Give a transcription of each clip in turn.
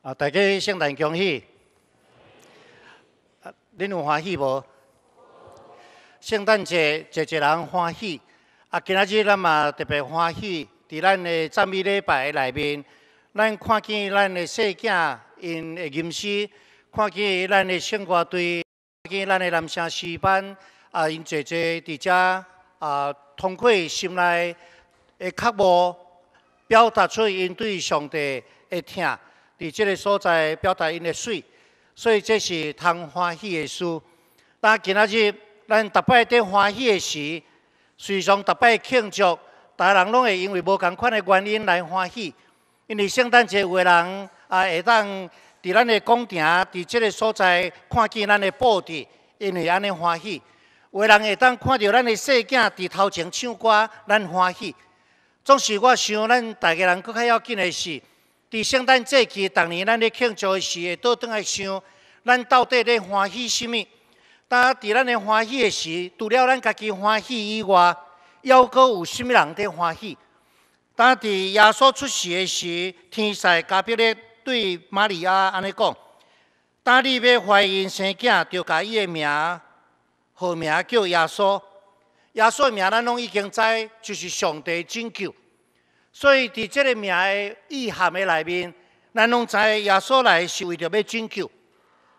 啊！大家圣诞恭喜，恁有欢喜无？圣诞节，一一人欢喜。啊，今仔日咱嘛特别欢喜，伫咱的赞美礼拜内面，咱看见咱的细囝因的吟诗，看见咱的圣歌队，看见咱的南城诗班，啊，因姐姐伫遮啊，通过心内的哭无？表达出因对上帝的疼。伫这个所在表达因的水，所以这是通欢喜的事。但今仔日咱特别伫欢喜的是，随上特别庆祝，大人拢会因为无同款的原因来欢喜。因为圣诞节有的人啊会当伫咱的广场，伫这个所在看见咱的布置，因为安尼欢喜。有的人会当看到咱的细囝伫头前唱歌，咱欢喜。总是我想，咱大家人更加要紧的是。伫圣诞节期，逐年咱咧庆祝时，倒转来想，咱到底咧欢喜什物？当伫咱咧欢喜时，除了咱家己欢喜以外，还阁有甚物人伫欢喜？当伫耶稣出世时，天使加伯咧对玛利亚安尼讲：，当你要怀孕生囝，就甲伊的名、号名叫耶稣。耶稣名咱拢已经知，就是上帝拯救。所以伫即个名的意涵的内面，咱拢知耶稣来是为着要拯救。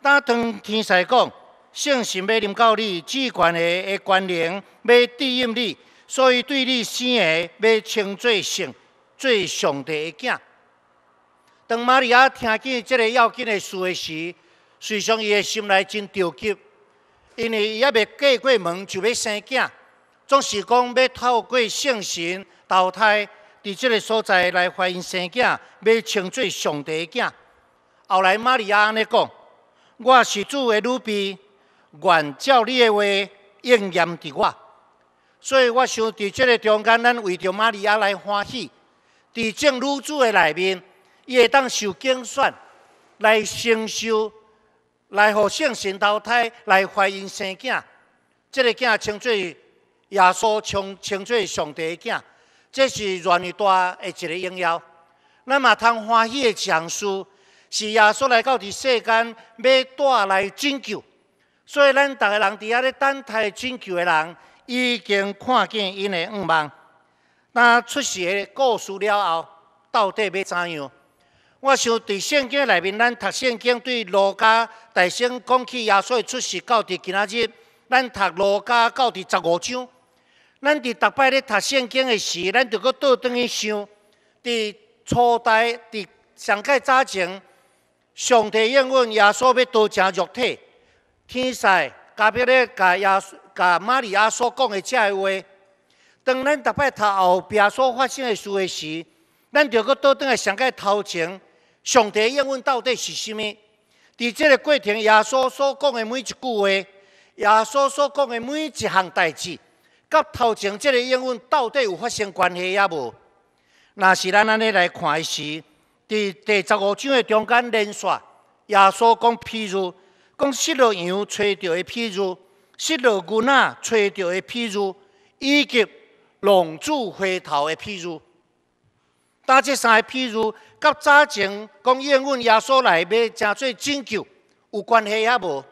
当当天神讲，圣神要临到你，赐权的的关联要指引你，所以对你生的要称作圣，做上帝的囝。当玛利亚听见即个要紧的事时，随想伊的心内真着急，因为伊还未过过门就要生囝，总是讲要透过圣神投胎。伫这个所在来怀孕生囝，要称做上帝的囝。后来玛利亚安尼讲：“我是主的奴婢，愿照你的话应验伫我。”所以我想，伫这个中间，咱为着玛利亚来欢喜。伫正女子的内面，伊会当受精选，来承受，来互相神投胎来怀孕生囝。这个囝称做耶稣，称称做上帝的囝。这是愿的大一个应邀，咱嘛通欢喜的讲说，是耶稣来到伫世间要带来拯救，所以咱逐个人伫遐咧等待拯救的人，已经看见因的恩望。那出世的告事了后，到底要怎样？我想伫圣经内面咱读圣经，对儒家大声讲起耶稣的出世，到伫今仔日，咱读儒家到伫十五章。咱伫逐摆咧读圣经诶时，咱着阁倒转去想：伫初代，伫上界早前，上帝应允耶稣要多生肉体。天使加别咧甲稣甲玛利亚所讲诶遮诶话。当咱逐摆读后壁所发生诶事诶时，咱着阁倒转去上界头前，上帝应允到底是啥物？伫即个过程，耶稣所讲诶每一句话，耶稣所讲诶每一项代志。甲头前即个应允到底有发生关系也无？若是咱安尼来看，是伫第十五章的中间连续，耶稣讲譬如，讲失了羊找到的譬如，失了牛仔找到的譬如，以及浪子回头的譬如。搭即三个譬如，甲早前讲英文耶稣来买正做拯救有关系也无？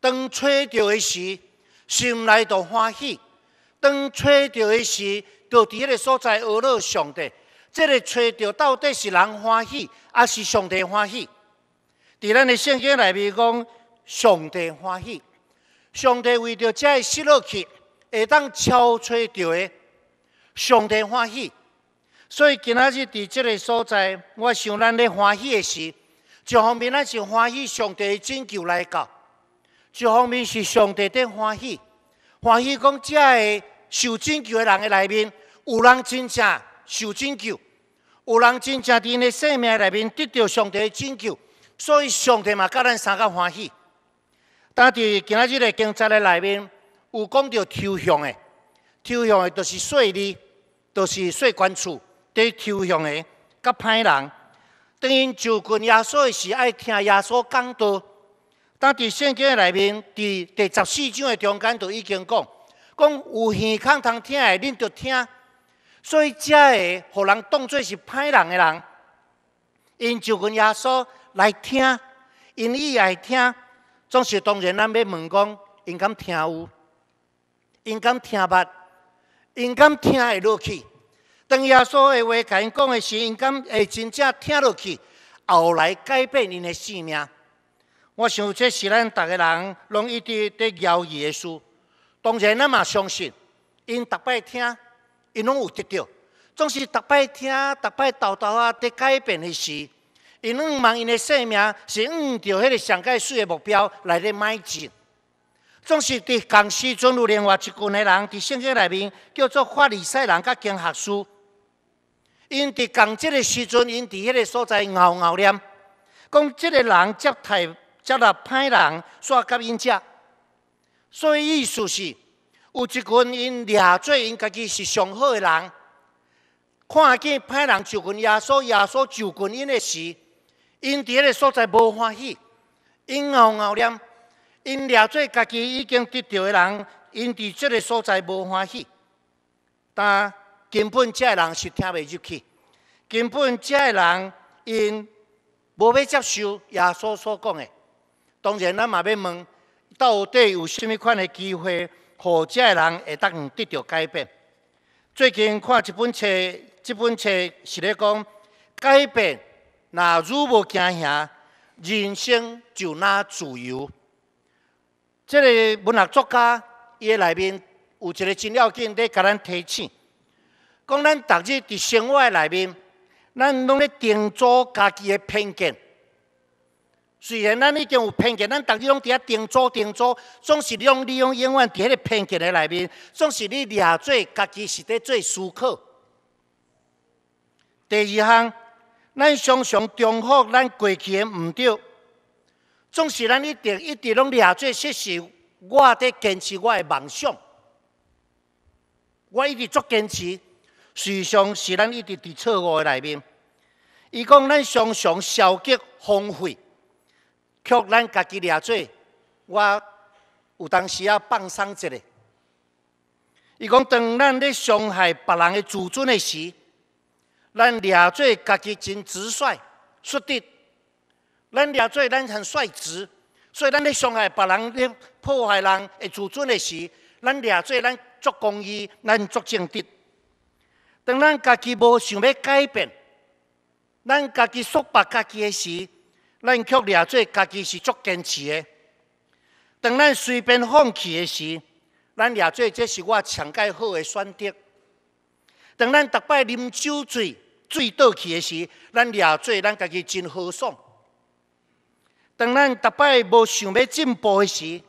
当找着的时，心内都欢喜。当找到的是，就伫迄个所在，阿老上帝。这个找到到底是人欢喜，还是上帝欢喜？伫咱的圣经内面讲，上帝欢喜。上帝为着遮个失落去，会当超找到的，上帝欢喜。所以今仔日伫即个所在，我想咱咧欢喜的是，一方面咱是欢喜上帝的拯救来到，一方面是上帝的欢喜，欢喜讲遮个。受拯救的人的里面，有人真正受拯救，有人真正因的生命里面得到上帝的拯救，所以上帝嘛，甲咱相个欢喜。但伫今仔日的经章的里面，有讲到抽象的，抽象的，就是细里，就是细管注，第抽象的，甲歹人，等因就跟耶稣是爱听耶稣讲道。但伫圣经的里面，伫第十四章的中间就已经讲。讲有耳孔通听的，恁就听。所以，这会互人当作是歹人的人，因就跟耶稣来听，因伊爱听，总是当然咱要问讲，因敢听有？因敢听捌？因敢听会落去？当耶稣的话甲因讲的时，因敢会真正听落去，后来改变因的性命。我想这是咱逐个人，拢一直在摇约的事。当然，咱嘛相信，因逐摆听，因拢有得到，总是逐摆听，逐摆豆豆啊，伫改变的事。因毋万，因的性命是毋着迄个上界水的目标来咧迈进。总是伫讲时，总有另外一群的人伫圣经内面叫做法利赛人甲经学家。因伫讲即个时阵，因伫迄个所在咬咬念，讲即个人接太接纳歹人，煞甲因家。所以意思是，有一群因掠做因家己是上好的人，看见歹人就跟耶稣耶稣就跟因的事，因伫迄个所在无欢喜，因懊懊念，因掠做家己已经得到的人，因伫即个所在无欢喜，但根本这人是听袂入去，根本这人因无要接受耶稣所讲的。当然咱嘛要问。到底有甚物款的机会，互遮个人会当得到改变？最近看一本册，即本册是咧讲改变，若如无惊吓，人生就那自由。这个文学作家伊的内面有一个真要紧，咧甲咱提醒，讲咱逐日伫生活内面，咱拢咧定做家己的偏见。虽然咱已经有偏见，咱逐日拢伫遐定做定做，总是利用利用永远伫迄个偏见的内面，总是你掠做家己是伫做思考。第二项，咱常常重复咱过去的毋对，总是咱一直一直拢掠做，说实我在坚持我的梦想，我一直做坚持。事实上，是咱一直伫错误的内面，伊讲咱常常消极荒废。却咱家己掠罪，我有当时啊放松一下。伊讲当咱咧伤害别人诶，自尊诶时，咱掠做家己真直率、率直。咱掠做咱很率直，所以咱咧伤害别人、咧破坏人诶自尊诶时，咱掠罪咱做公益、咱做正直。当咱家己无想要改变，咱家己束缚家己诶时。咱却掠做家己是足坚持的。当咱随便放弃的时，咱掠做这是我上介好的选择。当咱逐摆啉酒醉醉倒去的时，咱掠做咱家己真豪爽。当咱逐摆无想要进步的时，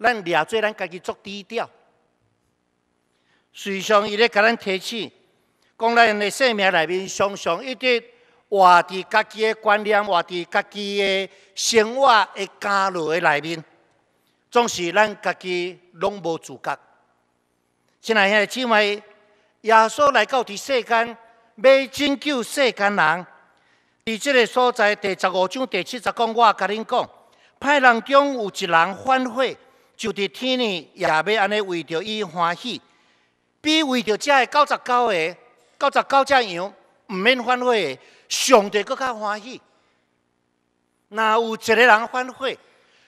咱掠做咱家己足低调。时上，伊咧甲咱提醒，讲咱的性命内面常常一直。话伫家己的观念，话伫家己的生活的家落的内面，总是咱家己拢无自觉。现在，因妹，耶稣来到伫世间，要拯救世间人。伫这个所在第十五章第七十公，我也甲恁讲，派人中有一人反悔，就伫天里也要安尼为着伊欢喜，比为着遮个九十九个九十九只羊毋免反悔上帝搁较欢喜，若有一个人反悔，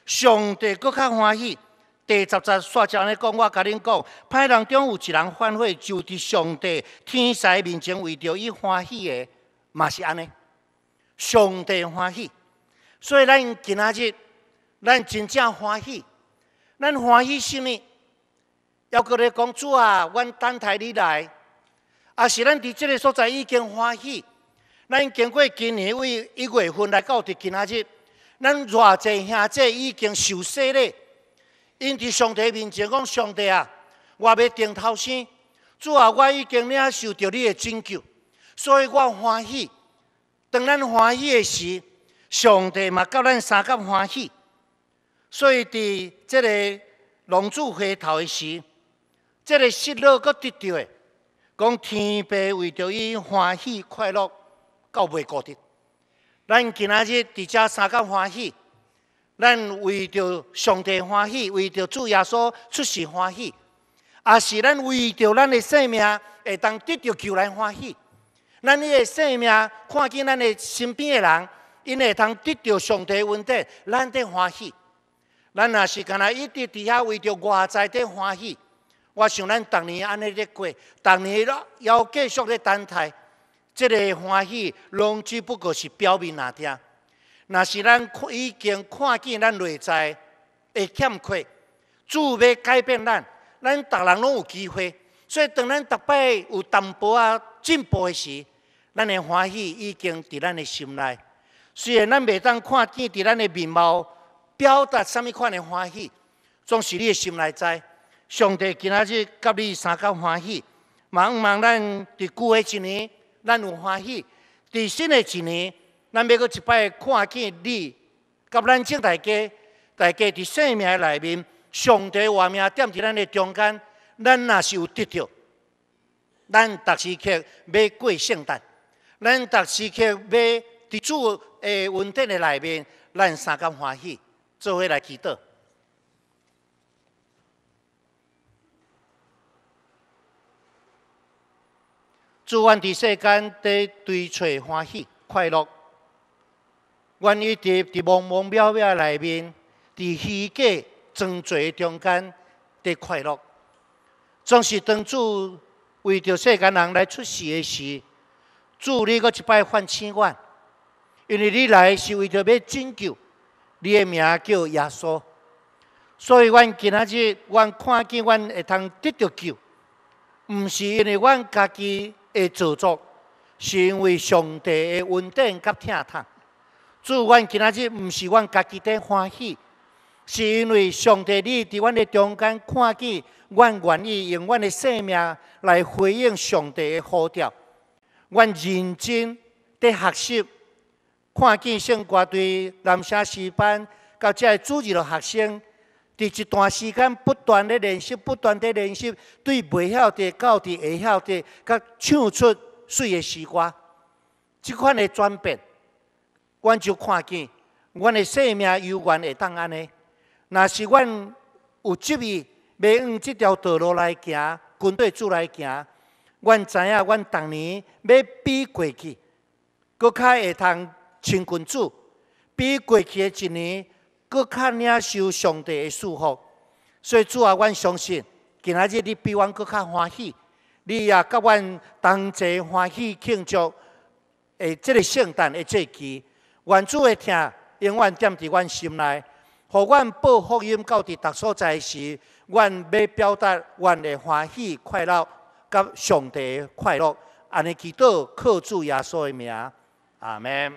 上帝搁较欢喜。第十章刷安尼讲，我甲恁讲，歹人中有一人反悔，就伫上帝天使面前为着伊欢喜的，嘛是安尼。上帝欢喜，所以咱今仔日咱真正欢喜，咱欢喜甚物？要搁咧讲主啊，阮等待你来，也是咱伫即个所在已经欢喜。咱经过今年为一月份来到到今下日，咱偌济兄弟已经受洗嘞。因伫上帝面前讲：“上帝啊，我要顶头生，主要我已经领受着你的拯救，所以我欢喜。”当咱欢喜的时，上帝嘛甲咱三甲欢喜。所以伫即个龙子回头的时，即个失落搁得着的，讲天父为着伊欢喜快乐。够未固定？咱今仔日伫遮三间欢喜，咱为着上帝欢喜，为着主耶稣出世欢喜，也是咱为着咱的性命会当得到救来欢喜。咱伊的性命看见咱的身边的人，因会当得到上帝恩典，咱得欢喜。咱若是干那一直伫遐为着外在的欢喜。我想咱逐年安尼咧过，逐年了要继续咧等待。这个欢喜，拢只不过是表面那听。若是咱已经看见咱内在会欠缺，准备改变咱。咱逐人拢有机会，所以当咱逐摆有淡薄仔进步时，咱的欢喜已经伫咱的心内。虽然咱袂当看见伫咱的面貌表达甚物款的欢喜，总是你的心内在。上帝今仔日甲你三交欢喜，茫茫咱伫过一年。咱有欢喜，伫新的一年，咱要个一摆看见你，甲咱请大家，大家伫生命内面，上帝话命点伫咱的中间，咱也是有得着。咱逐时刻要过圣诞，咱逐时刻要伫主的恩典的内面，咱三甘欢喜，做伙来祈祷。愿伫世间伫对找欢喜快乐，愿伊伫伫茫茫渺渺内面伫虚假装作中间伫快乐。总是当主为着世间人来出世诶时，祝你搁一摆翻醒阮，因为你来是为着要拯救，你诶名叫耶稣。所以阮今仔日阮看见阮会通得到救，毋是因为阮家己。的造作，是因为上帝的稳定甲疼痛。祝愿今仔日毋是阮家己在欢喜，是因为上帝你伫阮的中间看见，阮愿意用阮的生命来回应上帝的呼召。阮认真在学习，看见圣歌对南沙师班，到遮来聚集的学生。伫一段时间，不断的练习，不断的练习，对袂晓得，到底会晓得，甲唱出水的诗歌，即款的转变，阮就看见，阮的生命悠远会当安尼。若是阮有即位，要用即条道路来行，军队主来行，阮知影，阮逐年要比过去，搁较会当亲君主，比过去的一年。搁较领受上帝的祝福，所以主啊，阮相信今仔日你比阮搁较欢喜，你也甲阮同齐欢喜庆祝诶，即个圣诞的节期，愿主的听永远惦伫阮心内，互阮报福音到伫各所在时，阮要表达阮的欢喜快乐，甲上帝的快乐，安尼祈祷，靠主耶稣的名，阿门。